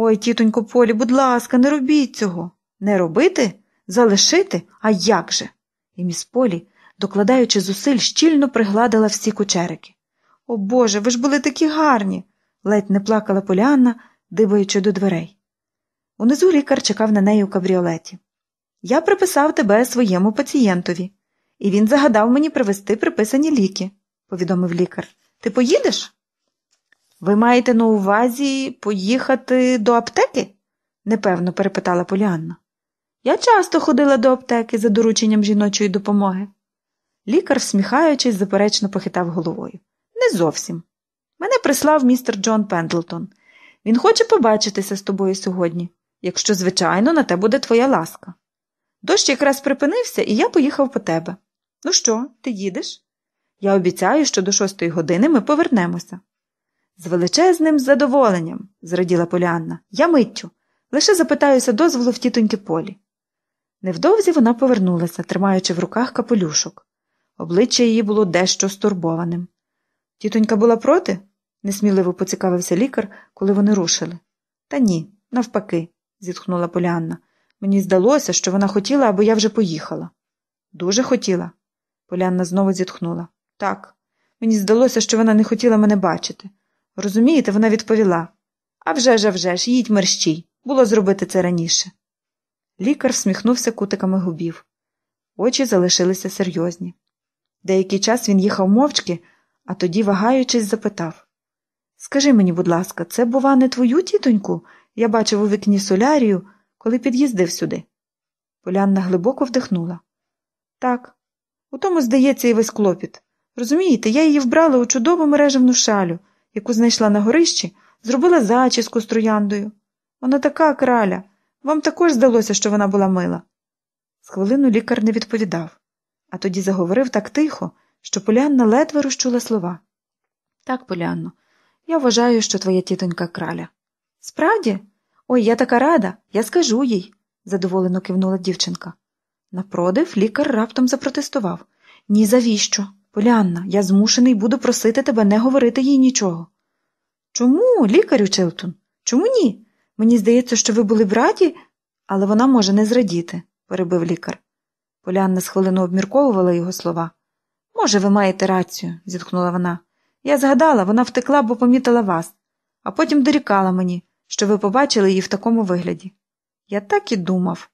Ой, тітонько Полі, будь ласка, не робіть цього. Не робити? Залишити? А як же? І міс Полі, докладаючи зусиль, щільно пригладила всі кучерики. О Боже, ви ж були такі гарні, ледь не плакала Поліанна, диваючи до дверей. Унизу лікар чекав на неї у кабріолеті. Я приписав тебе своєму пацієнтові, і він загадав мені привезти приписані ліки, повідомив лікар. Ти поїдеш? Ви маєте на увазі поїхати до аптеки? непевно перепитала Поліанна. Я часто ходила до аптеки за дорученням жіночої допомоги. Лікар, всміхаючись, заперечно похитав головою. Не зовсім. Мене прислав містер Джон Пендлтон. Він хоче побачитися з тобою сьогодні, якщо, звичайно, на те буде твоя ласка. Дощ якраз припинився, і я поїхав по тебе. Ну що, ти їдеш? Я обіцяю, що до шостої години ми повернемося. З величезним задоволенням, зраділа Поліанна. Я миттю. Лише запитаюся дозволу в тітоньки полі. Невдовзі вона повернулася, тримаючи в руках капелюшок. Обличчя її було дещо стурбованим. Тітонька була проти? несміливо поцікавився лікар, коли вони рушили. Та ні, навпаки, зітхнула Поліанна. Мені здалося, що вона хотіла, аби я вже поїхала. Дуже хотіла. Поліанна знову зітхнула. Так, мені здалося, що вона не хотіла мене бачити. Розумієте, вона відповіла «А вже ж, а вже ж, їдь мерщій. Було зробити це раніше. Лікар всміхнувся кутиками губів. Очі залишилися серйозні. Деякий час він їхав мовчки, а тоді, вагаючись, запитав Скажи мені, будь ласка, це, бува, не твою тітоньку? Я бачив у вікні солярію, коли під'їздив сюди. Полянна глибоко вдихнула. Так, у тому, здається, і весь клопіт. Розумієте, я її вбрала у чудову мережевну шалю яку знайшла на горищі, зробила зачіску з трояндою. Вона така краля. Вам також здалося, що вона була мила. З хвилину лікар не відповідав, а тоді заговорив так тихо, що Полянна ледве розчула слова. Так, Полянно, я вважаю, що твоя тітонька краля. Справді? Ой, я така рада, я скажу їй, задоволено кивнула дівчинка. Напродив, лікар раптом запротестував. Ні, завіщо? Полянна, я змушений буду просити тебе не говорити їй нічого. Чому, лікарю Чилтон? Чому ні? Мені здається, що ви були б раді, але вона може не зрадіти, перебив лікар. Полянна з хвилину обмірковувала його слова. Може, ви маєте рацію, зітхнула вона. Я згадала, вона втекла, бо помітила вас, а потім дорікала мені, що ви побачили її в такому вигляді. Я так і думав,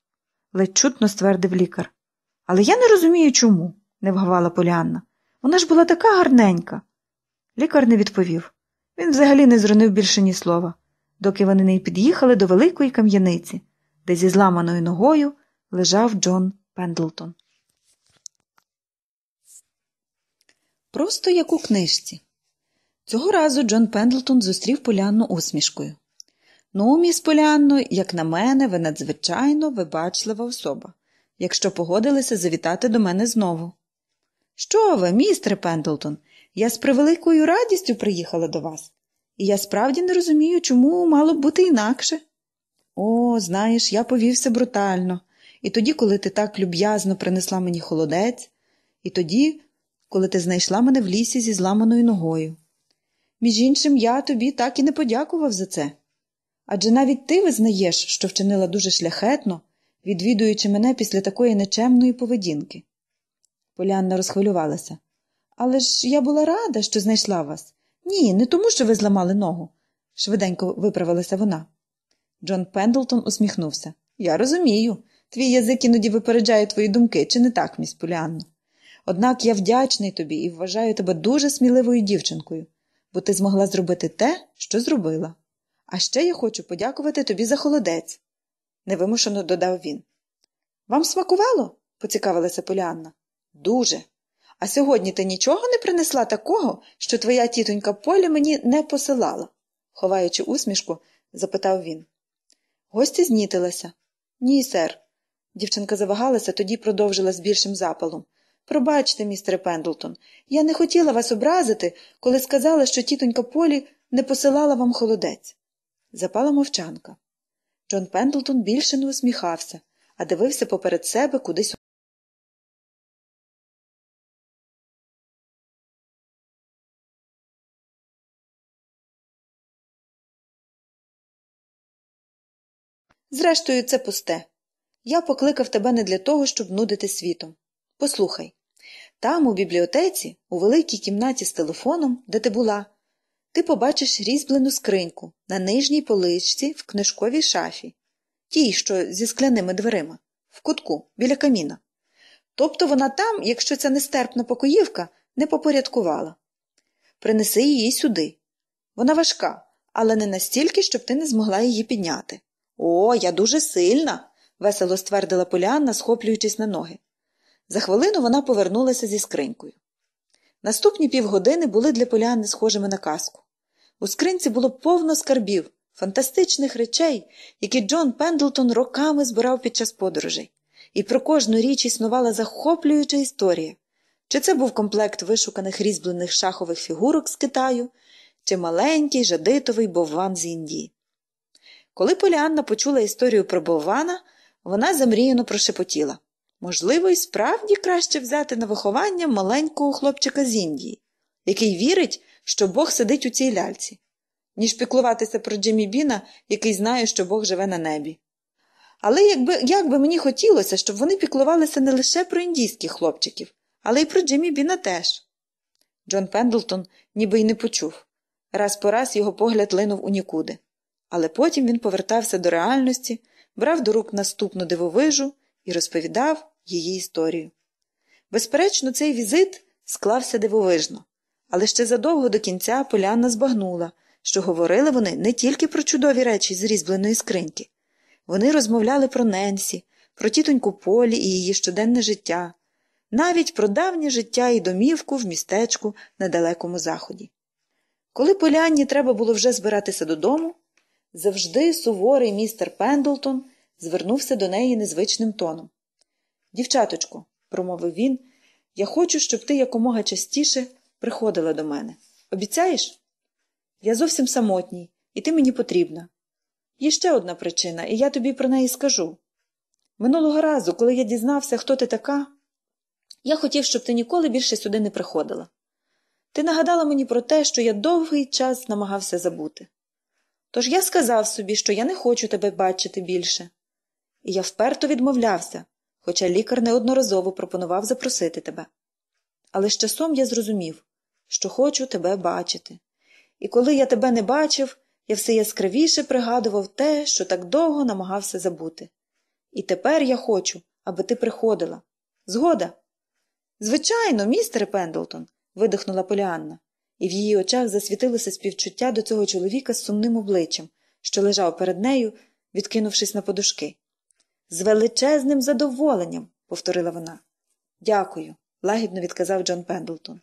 ледь чутно ствердив лікар. Але я не розумію чому, не вгавала Полянна. Вона ж була така гарненька. Лікар не відповів. Він взагалі не зронив більше ні слова, доки вони не під'їхали до великої кам'яниці, де зі зламаною ногою лежав Джон Пендлтон. Просто як у книжці. Цього разу Джон Пендлтон зустрів Полянну усмішкою. Ну, міс Полянно, як на мене, ви надзвичайно вибачлива особа, якщо погодилися завітати до мене знову. Що ви, містер Пендлтон? Я з превеликою радістю приїхала до вас, і я справді не розумію, чому мало б бути інакше. О, знаєш, я повівся брутально. І тоді, коли ти так люб'язно принесла мені холодець, і тоді, коли ти знайшла мене в лісі зі зламаною ногою. Між іншим, я тобі так і не подякував за це. Адже навіть ти визнаєш, що вчинила дуже шляхетно, відвідуючи мене після такої нечемної поведінки. Полянна розхвилювалася. Але ж я була рада, що знайшла вас. Ні, не тому, що ви зламали ногу, швиденько виправилася вона. Джон Пендлтон усміхнувся. Я розумію. Твій язик іноді випереджає твої думки, чи не так, міс Поліанно? Однак я вдячний тобі і вважаю тебе дуже сміливою дівчинкою, бо ти змогла зробити те, що зробила. А ще я хочу подякувати тобі за холодець, невимушено додав він. Вам смакувало? поцікавилася Поліанна. Дуже. А сьогодні ти нічого не принесла такого, що твоя тітонька полі мені не посилала? ховаючи усмішку, запитав він. Гості знітилася. Ні, сер. Дівчинка завагалася, тоді продовжила з більшим запалом. Пробачте, містере Пендлтон, я не хотіла вас образити, коли сказала, що тітонька Полі не посилала вам холодець. Запала мовчанка. Джон Пендлтон більше не усміхався, а дивився поперед себе кудись. Зрештою, це пусте. Я покликав тебе не для того, щоб нудити світом. Послухай там, у бібліотеці, у великій кімнаті з телефоном, де ти була, ти побачиш різьблену скриньку на нижній поличці в книжковій шафі, тій, що зі скляними дверима, в кутку, біля каміна. Тобто вона там, якщо ця нестерпна покоївка, не попорядкувала. Принеси її сюди. Вона важка, але не настільки, щоб ти не змогла її підняти. О, я дуже сильна, весело ствердила Поліанна, схоплюючись на ноги. За хвилину вона повернулася зі скринькою. Наступні півгодини були для Поліанни схожими на казку. У скринці було повно скарбів, фантастичних речей, які Джон Пендлтон роками збирав під час подорожей, і про кожну річ існувала захоплююча історія. Чи це був комплект вишуканих різьблених шахових фігурок з Китаю, чи маленький жадитовий бовван з Індії. Коли Поліанна почула історію про Боввана, вона замріяно прошепотіла можливо, і справді краще взяти на виховання маленького хлопчика з Індії, який вірить, що Бог сидить у цій ляльці, ніж піклуватися про Джемі Біна, який знає, що Бог живе на небі. Але якби, як би мені хотілося, щоб вони піклувалися не лише про індійських хлопчиків, але й про Джемі Біна теж. Джон Пендлтон ніби й не почув. Раз по раз його погляд линув у нікуди. Але потім він повертався до реальності, брав до рук наступну дивовижу і розповідав її історію. Безперечно, цей візит склався дивовижно, але ще задовго до кінця Поляна збагнула, що говорили вони не тільки про чудові речі з різьбленої скриньки. Вони розмовляли про Ненсі, про тітоньку Полі і її щоденне життя, навіть про давнє життя і домівку в містечку на далекому заході. Коли поляні треба було вже збиратися додому, Завжди суворий містер Пендлтон звернувся до неї незвичним тоном. Дівчаточку, промовив він, я хочу, щоб ти якомога частіше приходила до мене. Обіцяєш? Я зовсім самотній, і ти мені потрібна. Є ще одна причина, і я тобі про неї скажу. Минулого разу, коли я дізнався, хто ти така, я хотів, щоб ти ніколи більше сюди не приходила. Ти нагадала мені про те, що я довгий час намагався забути. Тож я сказав собі, що я не хочу тебе бачити більше. І я вперто відмовлявся, хоча лікар неодноразово пропонував запросити тебе. Але з часом я зрозумів, що хочу тебе бачити. І коли я тебе не бачив, я все яскравіше пригадував те, що так довго намагався забути. І тепер я хочу, аби ти приходила. Згода. Звичайно, містере Пендлтон, видихнула Поліанна і в її очах засвітилося співчуття до цього чоловіка з сумним обличчям, що лежав перед нею, відкинувшись на подушки. З величезним задоволенням, повторила вона. Дякую, лагідно відказав Джон Пендлтон.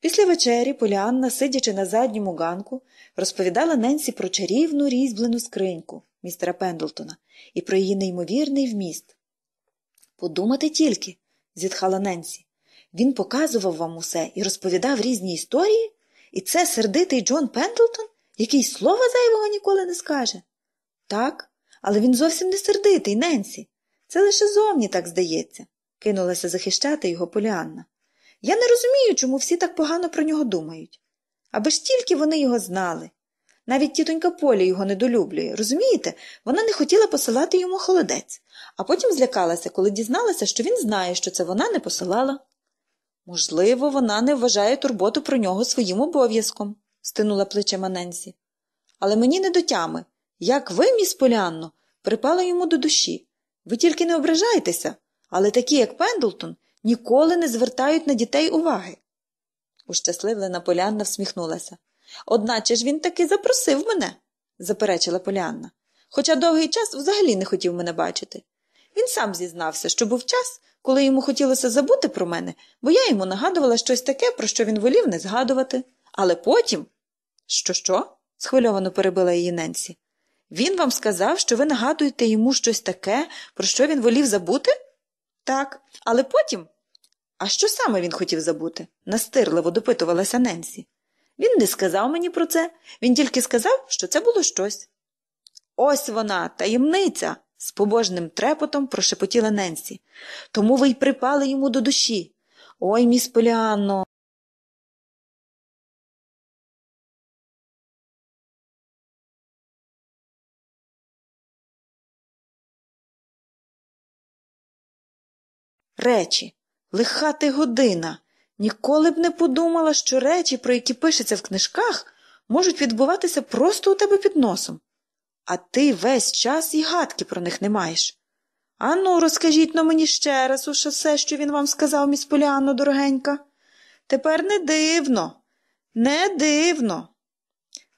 Після вечері Поліанна, сидячи на задньому ганку, розповідала Ненсі про чарівну різьблену скриньку містера Пендлтона і про її неймовірний вміст. Подумати тільки, зітхала Ненсі. Він показував вам усе і розповідав різні історії, і це сердитий Джон Пендлтон, який слова зайвого ніколи не скаже. Так, але він зовсім не сердитий, Ненсі. Це лише зовні так здається, кинулася захищати його Поліанна. Я не розумію, чому всі так погано про нього думають. Аби ж тільки вони його знали. Навіть тітонька Полі його недолюблює, розумієте, вона не хотіла посилати йому холодець, а потім злякалася, коли дізналася, що він знає, що це вона не посилала. Можливо, вона не вважає турботу про нього своїм обов'язком, стинула плече Ненсі. Але мені не до тями. Як ви, міс Полянно, припала йому до душі. Ви тільки не ображаєтеся, але такі, як Пендлтон, ніколи не звертають на дітей уваги. Ущасливлена Полянна всміхнулася. Одначе ж він таки запросив мене, заперечила Полянна. Хоча довгий час взагалі не хотів мене бачити. Він сам зізнався, що був час, коли йому хотілося забути про мене, бо я йому нагадувала щось таке, про що він волів не згадувати. Але потім. Що, що? схвильовано перебила її Ненсі. Він вам сказав, що ви нагадуєте йому щось таке, про що він волів забути? Так, але потім. А що саме він хотів забути? настирливо допитувалася Ненсі. Він не сказав мені про це, він тільки сказав, що це було щось. Ось вона, таємниця з побожним трепотом прошепотіла Ненсі. Тому ви й припали йому до душі. Ой, міс Поліанно!» Речі, лиха ти година. Ніколи б не подумала, що речі, про які пишеться в книжках, можуть відбуватися просто у тебе під носом а ти весь час і гадки про них не маєш. Ану, розкажіть но мені ще раз уше все, що він вам сказав, міс Поліанно, дорогенька. Тепер не дивно, не дивно.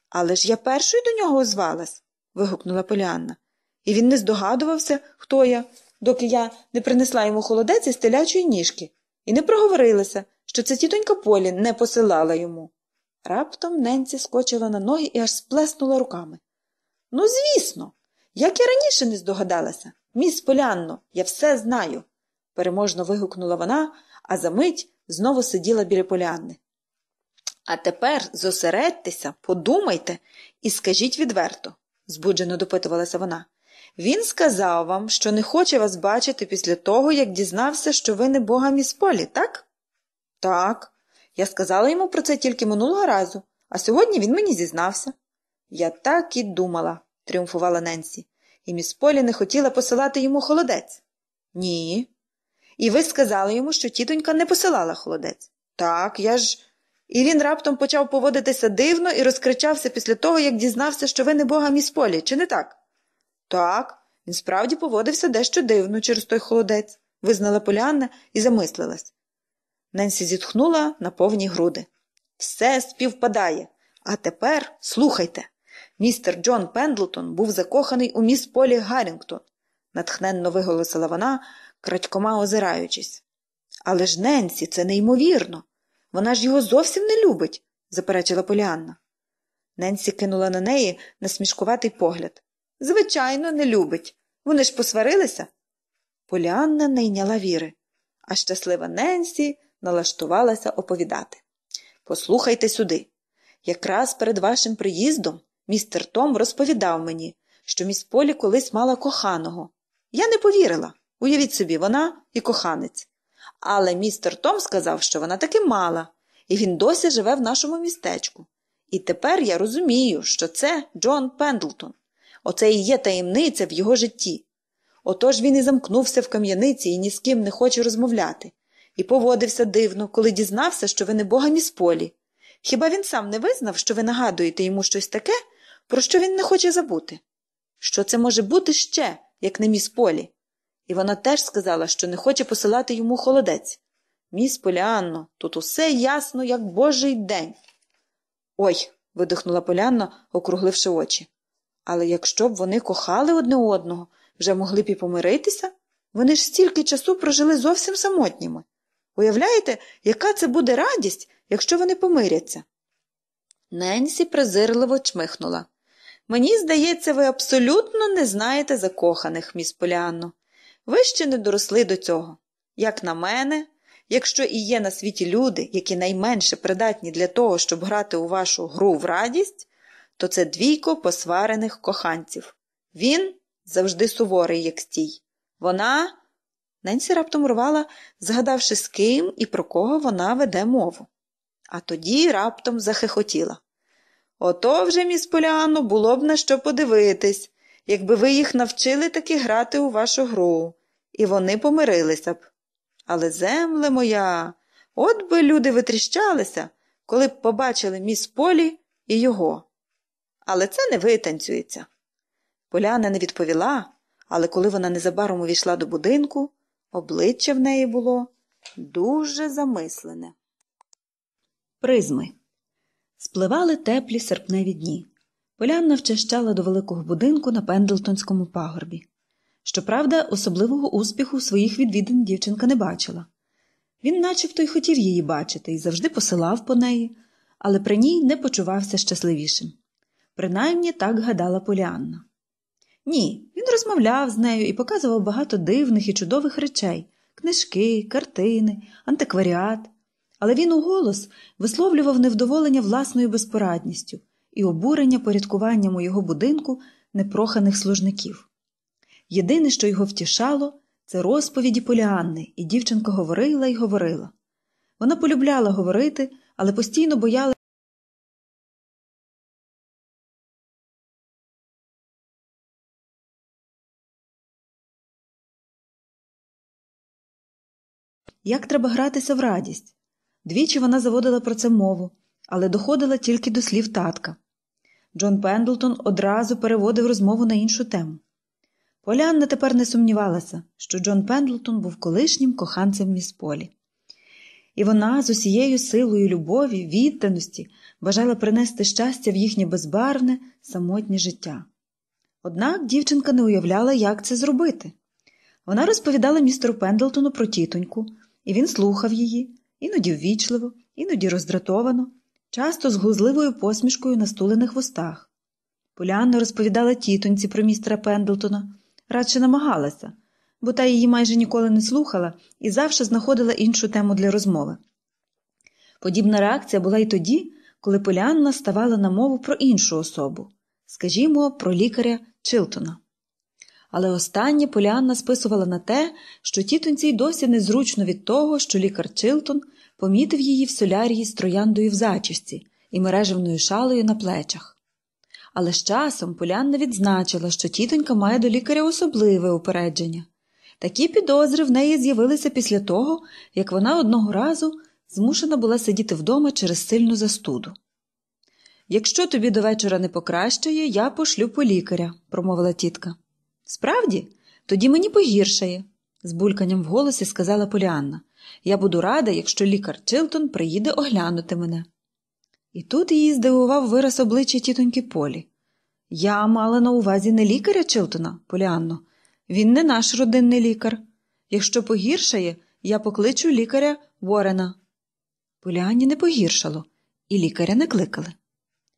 Але ж я першою до нього озвалась, вигукнула Поліанна. І він не здогадувався, хто я, доки я не принесла йому холодець із телячої ніжки, і не проговорилася, що це тітонька Полі не посилала йому. Раптом ненці скочила на ноги і аж сплеснула руками. Ну, звісно, як я раніше не здогадалася, міс Полянно, я все знаю, переможно вигукнула вона, а за мить знову сиділа біля полянни. А тепер зосередьтеся, подумайте і скажіть відверто, збуджено допитувалася вона. Він сказав вам, що не хоче вас бачити після того, як дізнався, що ви не бога міс Полі, так? Так. Я сказала йому про це тільки минулого разу, а сьогодні він мені зізнався. Я так і думала, тріумфувала Ненсі, і міс Полі не хотіла посилати йому холодець. Ні. І ви сказали йому, що тітонька не посилала холодець. Так, я ж. І він раптом почав поводитися дивно і розкричався після того, як дізнався, що ви не бога міс Полі, чи не так? Так, він справді поводився дещо дивно через той холодець, визнала Поліанна і замислилась. Ненсі зітхнула на повні груди. Все співпадає. А тепер слухайте. Містер Джон Пендлтон був закоханий у міс Полі Гаррінгтон, натхненно виголосила вона, крадькома озираючись. Але ж Ненсі, це неймовірно. Вона ж його зовсім не любить, заперечила Поліанна. Ненсі кинула на неї насмішкуватий погляд. Звичайно, не любить. Вони ж посварилися. Поліанна не йняла віри, а щаслива Ненсі налаштувалася оповідати. Послухайте сюди. Якраз перед вашим приїздом Містер Том розповідав мені, що міс Полі колись мала коханого. Я не повірила. Уявіть собі, вона і коханець. Але містер Том сказав, що вона таки мала, і він досі живе в нашому містечку. І тепер я розумію, що це Джон Пендлтон. Оце і є таємниця в його житті. Отож він і замкнувся в кам'яниці і ні з ким не хоче розмовляти, і поводився дивно, коли дізнався, що ви не бога міс Хіба він сам не визнав, що ви нагадуєте йому щось таке, про що він не хоче забути? Що це може бути ще, як не міс Полі? І вона теж сказала, що не хоче посилати йому холодець. Міс Поліанно, тут усе ясно, як божий день. Ой, видихнула Полянна, округливши очі. Але якщо б вони кохали одне одного, вже могли б і помиритися? Вони ж стільки часу прожили зовсім самотніми. Уявляєте, яка це буде радість, якщо вони помиряться? Ненсі презирливо чмихнула. Мені здається, ви абсолютно не знаєте закоханих, міс Поліанно. Ви ще не доросли до цього. Як на мене, якщо і є на світі люди, які найменше придатні для того, щоб грати у вашу гру в радість, то це двійко посварених коханців. Він завжди суворий, як стій. Вона. Ненсі раптом рвала, згадавши, з ким і про кого вона веде мову. А тоді раптом захихотіла. Ото вже, міс Поліанно, було б на що подивитись, якби ви їх навчили таки грати у вашу гру, і вони помирилися б. Але земле моя, от би люди витріщалися, коли б побачили міс Полі і його. Але це не витанцюється. Поляна не відповіла, але коли вона незабаром увійшла до будинку, обличчя в неї було дуже замислене. Призми Спливали теплі серпневі дні. Полянна вчащала до великого будинку на Пендлтонському пагорбі. Щоправда, особливого успіху своїх відвідин дівчинка не бачила. Він начебто й хотів її бачити і завжди посилав по неї, але при ній не почувався щасливішим. Принаймні так гадала Поліанна. Ні, він розмовляв з нею і показував багато дивних і чудових речей книжки, картини, антикваріат але він уголос висловлював невдоволення власною безпорадністю і обурення порядкуванням у його будинку непроханих служників. Єдине, що його втішало, це розповіді Поліанни, і дівчинка говорила і говорила. Вона полюбляла говорити, але постійно боялася. Як треба гратися в радість? Двічі вона заводила про це мову, але доходила тільки до слів татка. Джон Пендлтон одразу переводив розмову на іншу тему. Полянна тепер не сумнівалася, що Джон Пендлтон був колишнім коханцем міс Полі. І вона з усією силою любові, відданості бажала принести щастя в їхнє безбарвне, самотнє життя. Однак дівчинка не уявляла, як це зробити. Вона розповідала містеру Пендлтону про тітоньку, і він слухав її, іноді ввічливо, іноді роздратовано, часто з глузливою посмішкою на стулених вустах. Поліанна розповідала тітоньці про містера Пендлтона, радше намагалася, бо та її майже ніколи не слухала і завжди знаходила іншу тему для розмови. Подібна реакція була й тоді, коли Поліанна ставала на мову про іншу особу, скажімо, про лікаря Чилтона. Але останнє Поліанна списувала на те, що тітонці й досі незручно від того, що лікар Чилтон помітив її в солярії з трояндою в зачісті і мереживною шалею на плечах. Але з часом Полянна відзначила, що тітонька має до лікаря особливе упередження. Такі підозри в неї з'явилися після того, як вона одного разу змушена була сидіти вдома через сильну застуду. Якщо тобі до вечора не покращає, я пошлю по лікаря, промовила тітка. Справді, тоді мені погіршає, з бульканням в голосі сказала Поліанна. Я буду рада, якщо лікар Чилтон приїде оглянути мене. І тут її здивував вираз обличчя тітоньки Полі. Я мала на увазі не лікаря Чилтона, Поліанно. Він не наш родинний лікар. Якщо погіршає, я покличу лікаря Ворена. Поліанні не погіршало, і лікаря не кликали.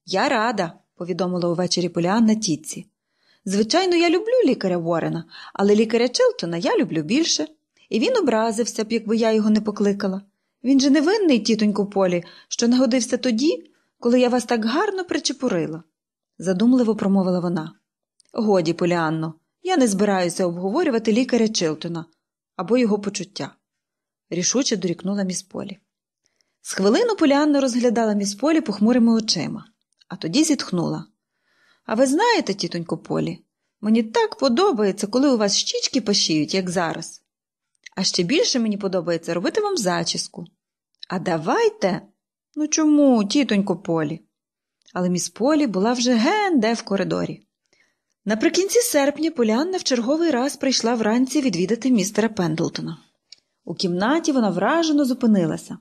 Я рада, повідомила увечері Поліанна тітці. Звичайно, я люблю лікаря Ворена, але лікаря Чилтона я люблю більше і він образився б, якби я його не покликала. Він же невинний, тітоньку полі, що нагодився тоді, коли я вас так гарно причепурила, задумливо промовила вона. Годі, Поліанно, я не збираюся обговорювати лікаря Чилтона або його почуття, рішуче дорікнула міс Полі. З хвилину Поліанно розглядала міс Полі похмурими очима, а тоді зітхнула. А ви знаєте, тітонько Полі, мені так подобається, коли у вас щічки пашіють, як зараз. А ще більше мені подобається робити вам зачіску. А давайте. Ну чому, тітонько, Полі? Але міс Полі була вже ген-де в коридорі. Наприкінці серпня Поліанна в черговий раз прийшла вранці відвідати містера Пендлтона. У кімнаті вона вражено зупинилася.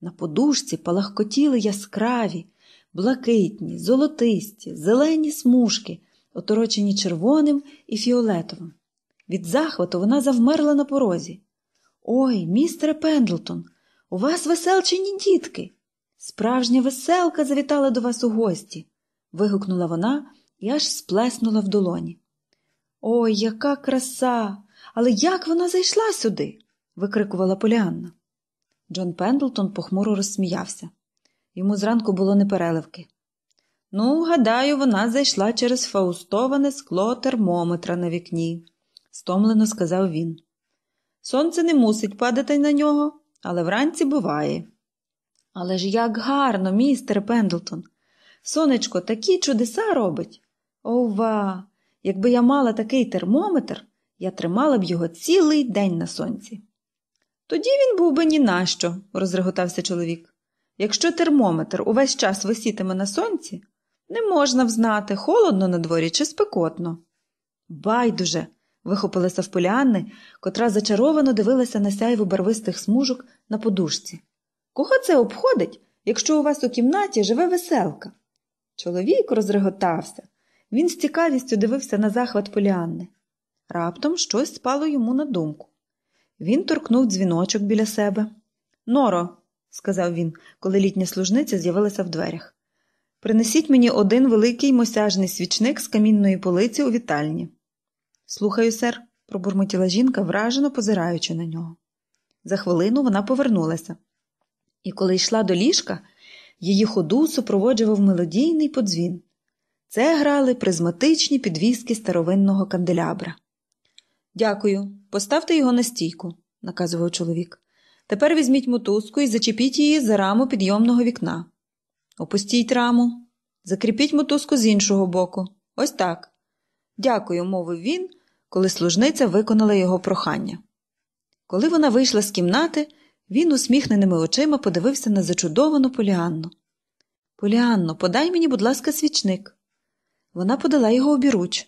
На подушці палахкотіли яскраві, блакитні, золотисті, зелені смужки, оторочені червоним і фіолетовим. Від захвату вона завмерла на порозі. Ой, містере Пендлтон, у вас веселчені дітки. Справжня веселка завітала до вас у гості, вигукнула вона і аж сплеснула в долоні. Ой, яка краса! Але як вона зайшла сюди? викрикувала Поліанна. Джон Пендлтон похмуро розсміявся. Йому зранку було непереливки. Ну, гадаю, вона зайшла через фаустоване скло термометра на вікні, стомлено сказав він. Сонце не мусить падати на нього, але вранці буває. Але ж як гарно, містер Пендлтон. Сонечко такі чудеса робить. Ова! Якби я мала такий термометр, я тримала б його цілий день на сонці. Тоді він був би ні на що, розреготався чоловік. Якщо термометр увесь час висітиме на сонці, не можна взнати, холодно на дворі чи спекотно. Байдуже, вихопилася в поліанни, котра зачаровано дивилася на сяйву барвистих смужок на подушці. Кого це обходить, якщо у вас у кімнаті живе веселка? Чоловік розреготався. Він з цікавістю дивився на захват поліанни. Раптом щось спало йому на думку. Він торкнув дзвіночок біля себе. Норо, сказав він, коли літня служниця з'явилася в дверях. Принесіть мені один великий мосяжний свічник з камінної полиці у вітальні. Слухаю, сер, пробурмотіла жінка, вражено позираючи на нього. За хвилину вона повернулася, і коли йшла до ліжка, її ходу супроводжував мелодійний подзвін. Це грали призматичні підвіски старовинного канделябра. Дякую, поставте його на стійку, наказував чоловік. Тепер візьміть мотузку і зачепіть її за раму підйомного вікна. Опустіть раму, закріпіть мотузку з іншого боку. Ось так. Дякую, мовив він коли служниця виконала його прохання. Коли вона вийшла з кімнати, він усміхненими очима подивився на зачудовану Поліанну. Поліанно, подай мені, будь ласка, свічник. Вона подала його обіруч.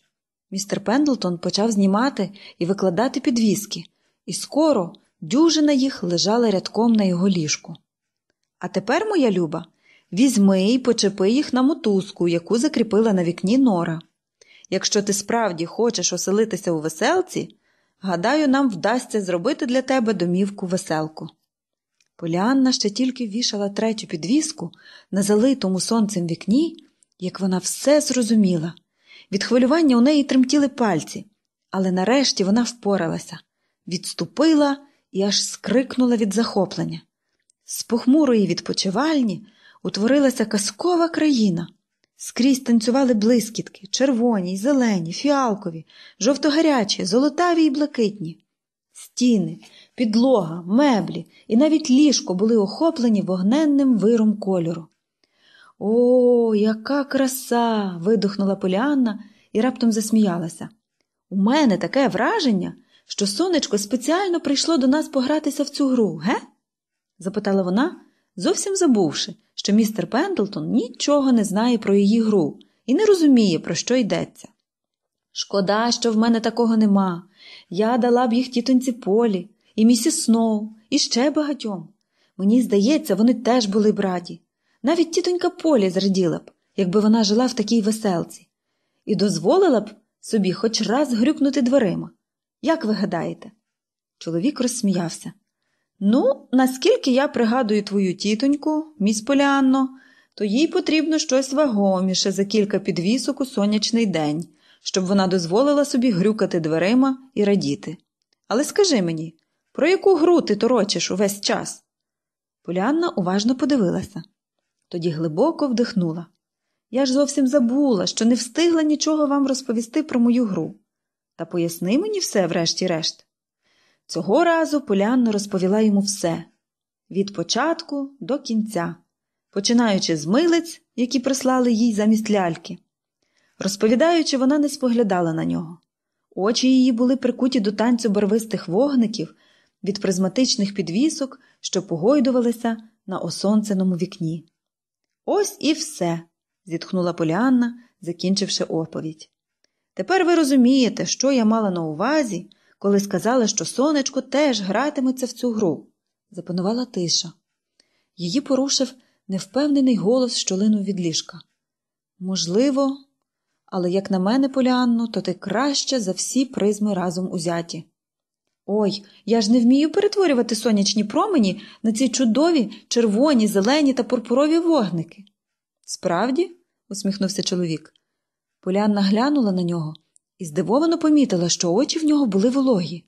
Містер Пендлтон почав знімати і викладати підвіски, і скоро дюжина їх лежала рядком на його ліжку. А тепер, моя люба, візьми і почепи їх на мотузку, яку закріпила на вікні Нора. Якщо ти справді хочеш оселитися у веселці, гадаю, нам вдасться зробити для тебе домівку веселку. Поліанна ще тільки вішала третю підвіску на залитому сонцем вікні, як вона все зрозуміла. Від хвилювання у неї тремтіли пальці, але нарешті вона впоралася, відступила і аж скрикнула від захоплення. З похмурої відпочивальні утворилася казкова країна. Скрізь танцювали блискітки, червоні, зелені, фіалкові, жовтогарячі, золотаві й блакитні. Стіни, підлога, меблі і навіть ліжко були охоплені вогненним виром кольору. О, яка краса! видухнула Поліанна і раптом засміялася. У мене таке враження, що сонечко спеціально прийшло до нас погратися в цю гру, ге? запитала вона, зовсім забувши, що містер Пендлтон нічого не знає про її гру і не розуміє, про що йдеться. Шкода, що в мене такого нема. Я дала б їх тітоньці Полі, і місіс Сноу, і ще багатьом. Мені здається, вони теж були б раді. Навіть тітонька Полі зраділа б, якби вона жила в такій веселці, і дозволила б собі хоч раз грюкнути дверима. Як ви гадаєте? Чоловік розсміявся. Ну, наскільки я пригадую твою тітоньку, міс Поліанно, то їй потрібно щось вагоміше за кілька підвісок у сонячний день, щоб вона дозволила собі грюкати дверима і радіти. Але скажи мені, про яку гру ти торочиш увесь час? Поліанна уважно подивилася, тоді глибоко вдихнула. Я ж зовсім забула, що не встигла нічого вам розповісти про мою гру. Та поясни мені все, врешті-решт. Цього разу Полянна розповіла йому все від початку до кінця, починаючи з милиць, які прислали їй замість ляльки. Розповідаючи, вона не споглядала на нього. Очі її були прикуті до танцю барвистих вогників від призматичних підвісок, що погойдувалися на осонценому вікні. Ось і все, зітхнула Поліанна, закінчивши оповідь. Тепер ви розумієте, що я мала на увазі, коли сказала, що сонечко теж гратиметься в цю гру. Запанувала тиша. Її порушив невпевнений голос, що линув від ліжка. Можливо, але, як на мене, Поліанну, то ти краще за всі призми разом узяті. Ой, я ж не вмію перетворювати сонячні промені на ці чудові червоні, зелені та пурпурові вогники. Справді? усміхнувся чоловік. Поліанна глянула на нього і здивовано помітила, що очі в нього були вологі.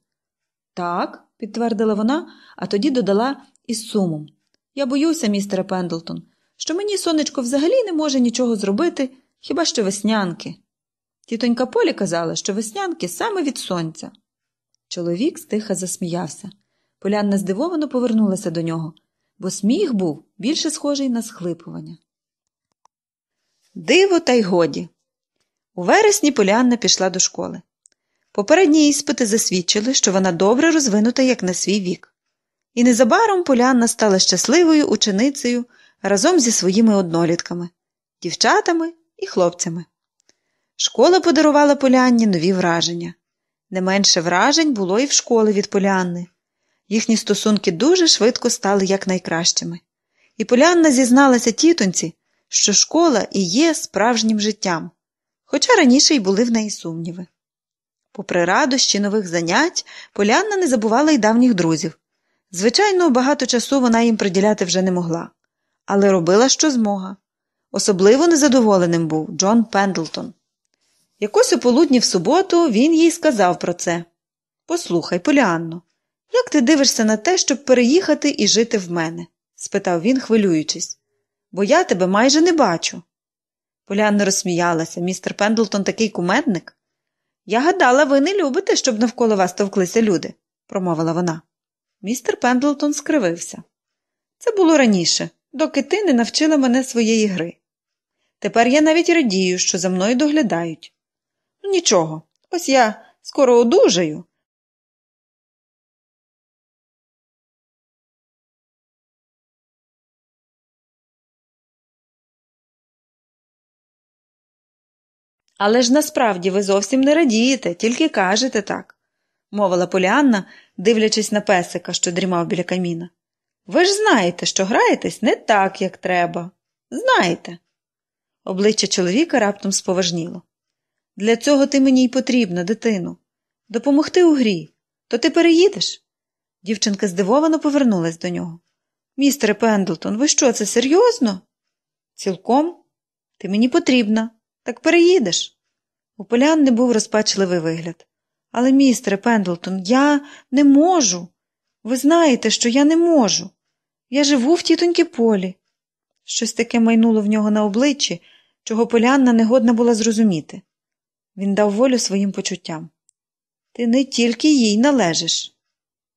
Так, підтвердила вона, а тоді додала із сумом. Я боюся, містере Пендлтон, що мені сонечко взагалі не може нічого зробити, хіба що веснянки. Тітонька Полі казала, що веснянки саме від сонця. Чоловік стиха засміявся. Полянна здивовано повернулася до нього, бо сміх був більше схожий на схлипування. Диво, та й годі. У вересні Поліанна пішла до школи. Попередні іспити засвідчили, що вона добре розвинута як на свій вік. І незабаром Поліанна стала щасливою ученицею разом зі своїми однолітками, дівчатами і хлопцями. Школа подарувала Поліанні нові враження. Не менше вражень було і в школи від Поліанни. Їхні стосунки дуже швидко стали якнайкращими. І Поліанна зізналася тітонці, що школа і є справжнім життям хоча раніше й були в неї сумніви. Попри радощі нових занять, Полянна не забувала й давніх друзів. Звичайно, багато часу вона їм приділяти вже не могла, але робила що змога. Особливо незадоволеним був Джон Пендлтон. Якось у полудні в суботу він їй сказав про це Послухай, Поліанно, як ти дивишся на те, щоб переїхати і жити в мене? спитав він, хвилюючись, бо я тебе майже не бачу. Поліанна розсміялася. Містер Пендлтон такий кумедник. Я гадала, ви не любите, щоб навколо вас товклися люди, промовила вона. Містер Пендлтон скривився. Це було раніше, доки ти не навчила мене своєї гри. Тепер я навіть радію, що за мною доглядають. «Ну, нічого, ось я скоро одужаю, Але ж насправді ви зовсім не радієте, тільки кажете так, мовила Поліанна, дивлячись на песика, що дрімав біля каміна. Ви ж знаєте, що граєтесь не так, як треба. Знаєте. Обличчя чоловіка раптом споважніло. Для цього ти мені й потрібна, дитину. Допомогти у грі, то ти переїдеш. Дівчинка здивовано повернулась до нього. Містере Пендлтон, ви що, це серйозно? Цілком ти мені потрібна. Так переїдеш. У полян не був розпачливий вигляд. Але, містер Пендлтон, я не можу. Ви знаєте, що я не можу. Я живу в тітоньки полі. Щось таке майнуло в нього на обличчі, чого полянна негодна була зрозуміти. Він дав волю своїм почуттям. Ти не тільки їй належиш.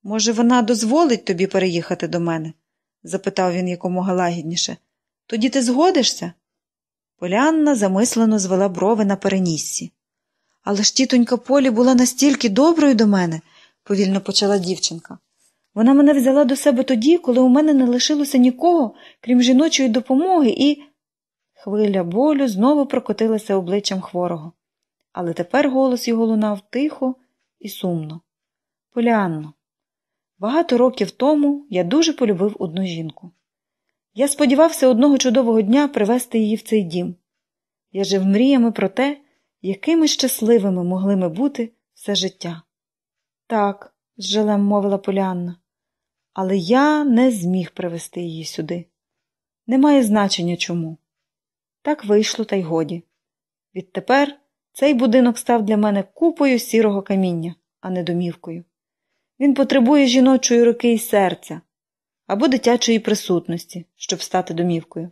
Може, вона дозволить тобі переїхати до мене? запитав він якомога лагідніше. Тоді ти згодишся? Полянна замислено звела брови на перенісці. Але ж тітонька Полі була настільки доброю до мене, повільно почала дівчинка. Вона мене взяла до себе тоді, коли у мене не лишилося нікого, крім жіночої допомоги, і. Хвиля болю знову прокотилася обличчям хворого. Але тепер голос його лунав тихо і сумно. Поліанно, багато років тому я дуже полюбив одну жінку. Я сподівався одного чудового дня привезти її в цей дім. Я жив мріями про те, якими щасливими могли ми бути все життя. Так, з жалем мовила Полянна, але я не зміг привезти її сюди. Немає значення чому. Так вийшло, та й годі. Відтепер цей будинок став для мене купою сірого каміння, а не домівкою. Він потребує жіночої руки і серця або дитячої присутності, щоб стати домівкою.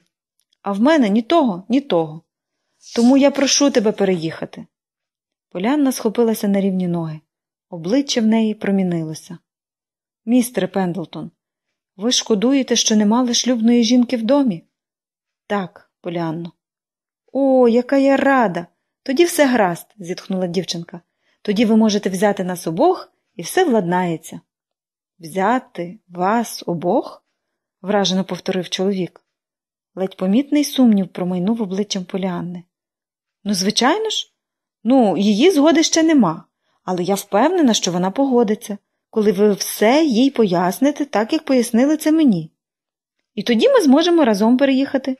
А в мене ні того, ні того. Тому я прошу тебе переїхати. Полянна схопилася на рівні ноги. Обличчя в неї промінилося. Містер Пендлтон, ви шкодуєте, що не мали шлюбної жінки в домі? Так, Полянно. О, яка я рада! Тоді все гаразд, зітхнула дівчинка. Тоді ви можете взяти нас обох і все владнається. Взяти вас обох? вражено повторив чоловік. Ледь помітний сумнів промайнув обличчям Поліанни. Ну, звичайно ж, ну, її згоди ще нема, але я впевнена, що вона погодиться, коли ви все їй поясните, так як пояснили це мені. І тоді ми зможемо разом переїхати.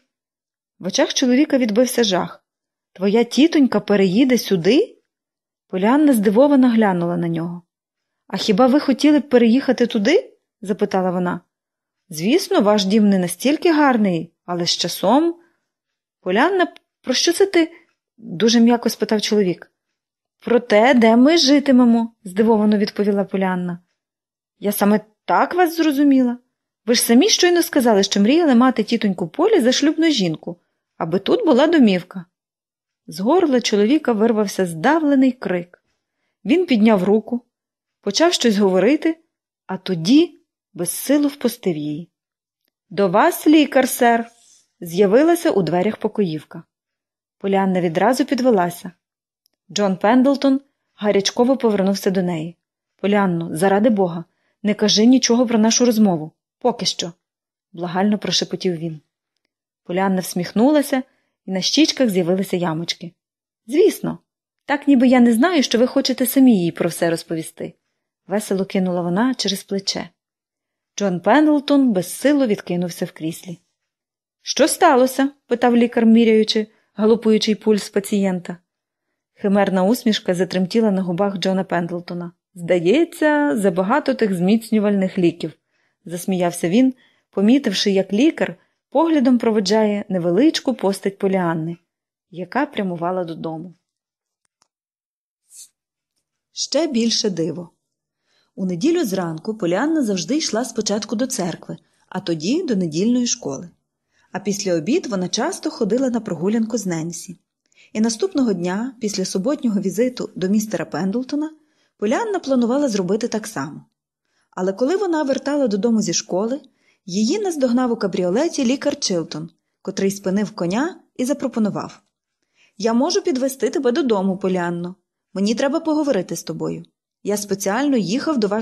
В очах чоловіка відбився жах. Твоя тітонька переїде сюди? Поліанна здивовано глянула на нього. А хіба ви хотіли б переїхати туди? запитала вона. Звісно, ваш дім не настільки гарний, але з часом. Полянна, про що це ти? дуже м'яко спитав чоловік. Про те, де ми житимемо, здивовано відповіла Полянна. Я саме так вас зрозуміла. Ви ж самі щойно сказали, що мріяли мати тітоньку Полі за шлюбну жінку, аби тут була домівка. З горла чоловіка вирвався здавлений крик. Він підняв руку, почав щось говорити, а тоді безсилу впустив її. До вас, лікар, сер, з'явилася у дверях покоївка. Полянна відразу підвелася. Джон Пендлтон гарячково повернувся до неї. Полянно, заради бога, не кажи нічого про нашу розмову. Поки що, благально прошепотів він. Полянна всміхнулася, і на щічках з'явилися ямочки. Звісно, так ніби я не знаю, що ви хочете самі їй про все розповісти весело кинула вона через плече. Джон Пендлтон безсило відкинувся в кріслі. Що сталося? питав лікар, міряючи, галопуючий пульс пацієнта. Химерна усмішка затремтіла на губах Джона Пендлтона. Здається, забагато тих зміцнювальних ліків, засміявся він, помітивши, як лікар поглядом проведжає невеличку постать Поліанни, яка прямувала додому. Ще більше диво. У неділю зранку Поліанна завжди йшла спочатку до церкви, а тоді до недільної школи. А після обід вона часто ходила на прогулянку з Ненсі. І наступного дня, після суботнього візиту до містера Пендлтона, Поліанна планувала зробити так само. Але коли вона вертала додому зі школи, її наздогнав у кабріолеті лікар Чилтон, котрий спинив коня і запропонував: Я можу підвести тебе додому, Поліанно. Мені треба поговорити з тобою. Я спеціально їхав до вашого.